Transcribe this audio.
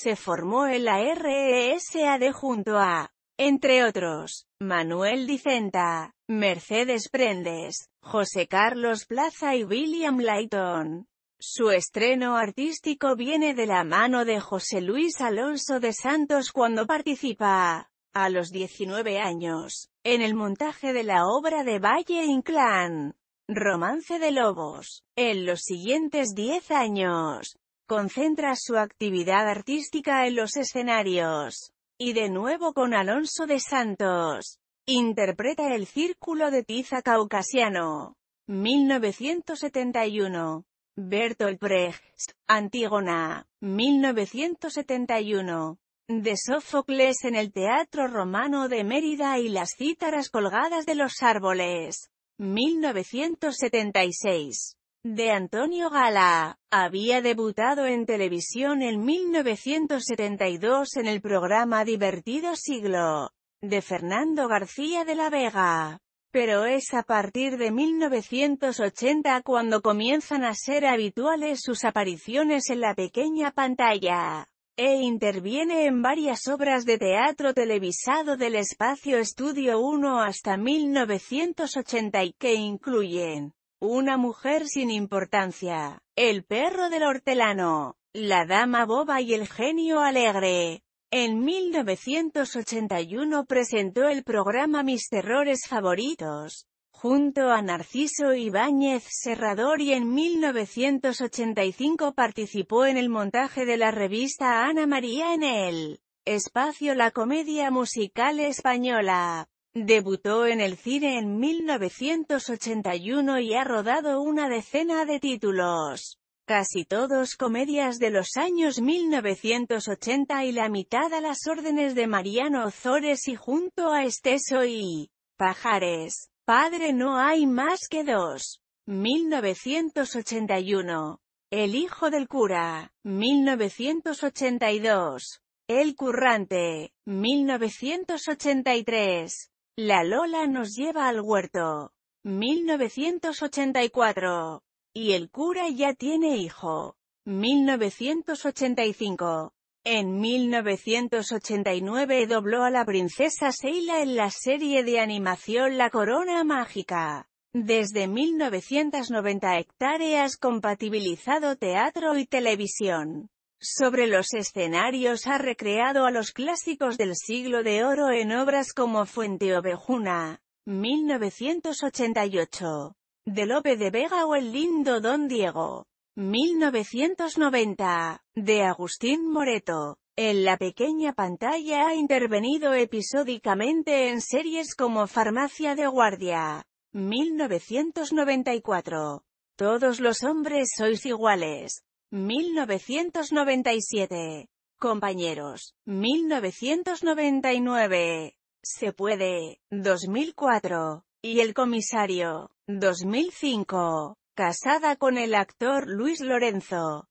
se formó en la RESAD junto a, entre otros, Manuel Dicenta, Mercedes Prendes, José Carlos Plaza y William Layton. Su estreno artístico viene de la mano de José Luis Alonso de Santos cuando participa, a los 19 años, en el montaje de la obra de Valle Inclán, Romance de Lobos, en los siguientes 10 años. Concentra su actividad artística en los escenarios. Y de nuevo con Alonso de Santos. Interpreta el Círculo de Tiza Caucasiano. 1971. Bertolt Brecht, Antígona, 1971. De Sófocles en el Teatro Romano de Mérida y las cítaras colgadas de los árboles. 1976 de Antonio Gala. Había debutado en televisión en 1972 en el programa Divertido Siglo, de Fernando García de la Vega. Pero es a partir de 1980 cuando comienzan a ser habituales sus apariciones en la pequeña pantalla e interviene en varias obras de teatro televisado del espacio Estudio 1 hasta 1980 y que incluyen una mujer sin importancia. El perro del hortelano. La dama boba y el genio alegre. En 1981 presentó el programa Mis terrores favoritos, junto a Narciso Ibáñez Serrador y en 1985 participó en el montaje de la revista Ana María en el espacio La Comedia Musical Española. Debutó en el cine en 1981 y ha rodado una decena de títulos, casi todos comedias de los años 1980 y la mitad a las órdenes de Mariano Ozores y junto a Esteso y Pajares. Padre no hay más que dos. 1981. El hijo del cura. 1982. El currante. 1983. La Lola nos lleva al huerto. 1984. Y el cura ya tiene hijo. 1985. En 1989 dobló a la princesa Seila en la serie de animación La Corona Mágica. Desde 1990 hectáreas compatibilizado teatro y televisión. Sobre los escenarios ha recreado a los clásicos del siglo de oro en obras como Fuente Ovejuna, 1988, de Lope de Vega o El lindo Don Diego, 1990, de Agustín Moreto. En la pequeña pantalla ha intervenido episódicamente en series como Farmacia de Guardia, 1994, Todos los hombres sois iguales, 1997. Compañeros, 1999. Se puede, 2004. Y el comisario, 2005. Casada con el actor Luis Lorenzo.